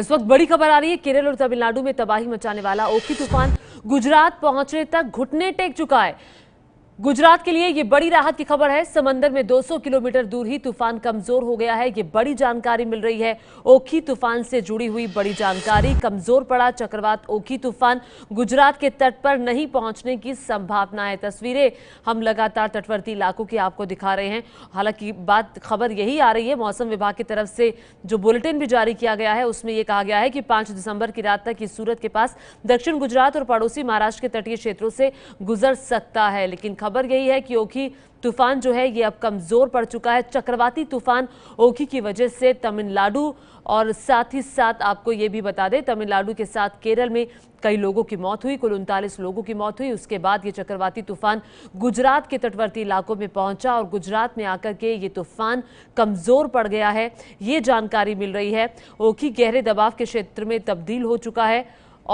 इस वक्त बड़ी खबर आ रही है केरल और तमिलनाडु में तबाही मचाने वाला ओखी तूफान गुजरात पहुंचने तक घुटने टेक चुका है गुजरात के लिए ये बड़ी राहत की खबर है समंदर में 200 किलोमीटर दूर ही तूफान कमजोर हो गया है ये बड़ी जानकारी मिल रही है ओखी तूफान से जुड़ी हुई बड़ी जानकारी कमजोर पड़ा चक्रवात ओखी तूफान गुजरात के तट पर नहीं पहुंचने की संभावना है तस्वीरें हम लगातार तटवर्ती इलाकों की आपको दिखा रहे हैं हालांकि बात खबर यही आ रही है मौसम विभाग की तरफ से जो बुलेटिन भी जारी किया गया है उसमें यह कहा गया है कि पांच दिसंबर की रात तक इस सूरत के पास दक्षिण गुजरात और पड़ोसी महाराष्ट्र के तटीय क्षेत्रों से गुजर सकता है लेकिन खबर यही है कि ओखी तूफान जो है ये अब कमज़ोर पड़ चुका है चक्रवाती तूफान ओखी की वजह से तमिलनाडु और साथ ही साथ आपको ये भी बता दें तमिलनाडु के साथ केरल में कई लोगों की मौत हुई कुल उनतालीस लोगों की मौत हुई उसके बाद ये चक्रवाती तूफान गुजरात के तटवर्ती इलाकों में पहुंचा और गुजरात में आकर के ये तूफान कमज़ोर पड़ गया है ये जानकारी मिल रही है ओखी गहरे दबाव के क्षेत्र में तब्दील हो चुका है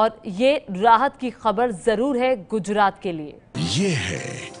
और ये राहत की खबर ज़रूर है गुजरात के लिए ये है